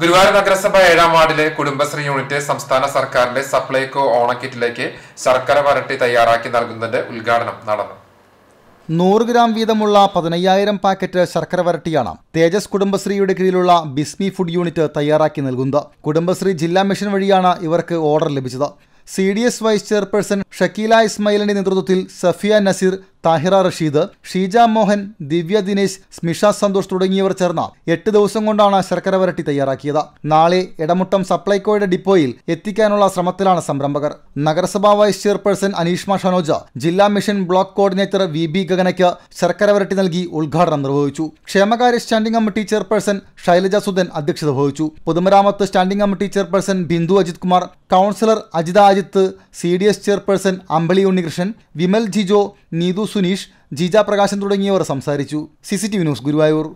ഗുരുവായൂർ നഗരസഭ ഏഴാം വാർഡിലെ കുടുംബശ്രീ യൂണിറ്റ് സംസ്ഥാന സർക്കാരിന്റെ സപ്ലൈകോ ഓണക്കിറ്റിലേക്ക് ശർക്കര വരട്ടി തയ്യാറാക്കി നൽകുന്നതിന്റെ ഉദ്ഘാടനം നടന്നു നൂറ് ഗ്രാം വീതമുള്ള പതിനയ്യായിരം പാക്കറ്റ് ശർക്കര വരട്ടിയാണ് തേജസ് കുടുംബശ്രീയുടെ കീഴിലുള്ള ബിസ്മി ഫുഡ് യൂണിറ്റ് തയ്യാറാക്കി നൽകുന്നത് കുടുംബശ്രീ ജില്ലാ മിഷൻ വഴിയാണ് ഇവർക്ക് ഓർഡർ ലഭിച്ചത് C D S vice chairperson Shakeela ഇസ്മയിലിന്റെ നേതൃത്വത്തിൽ സഫിയ നസീർ താഹിറ റഷീദ് ഷീജ മോഹൻ ദിവ്യ ദിനേശ് സ്മിഷ സന്തോഷ് തുടങ്ങിയവർ ചേർന്ന എട്ട് ദിവസം കൊണ്ടാണ് ശർക്കര വരട്ടി തയ്യാറാക്കിയത് നാളെ ഇടമുട്ടം സപ്ലൈകോയുടെ ഡിപ്പോയിൽ എത്തിക്കാനുള്ള ശ്രമത്തിലാണ് സംരംഭകർ നഗരസഭാ വൈസ് ചെയർപേഴ്സൺ അനീഷ്മ ഷനോജ ജില്ലാ mission block coordinator V B ഗഗനയ്ക്ക് ശർക്കര വരട്ടി നൽകി ഉദ്ഘാടനം നിർവഹിച്ചു ക്ഷേമകാര്യ standing committee chairperson Shailaja Sudhan അധ്യക്ഷത വഹിച്ചു പൊതുമരാമത്ത് standing committee chairperson Bindu Ajith Kumar councillor Ajitha Ajith C D S chairperson Ambili Unnikrishnan Vimal Jijo Neethu Suneesh Jija Prakashan തുടങ്ങിയവർ സംസാരിച്ചു C C T V news Guruvayur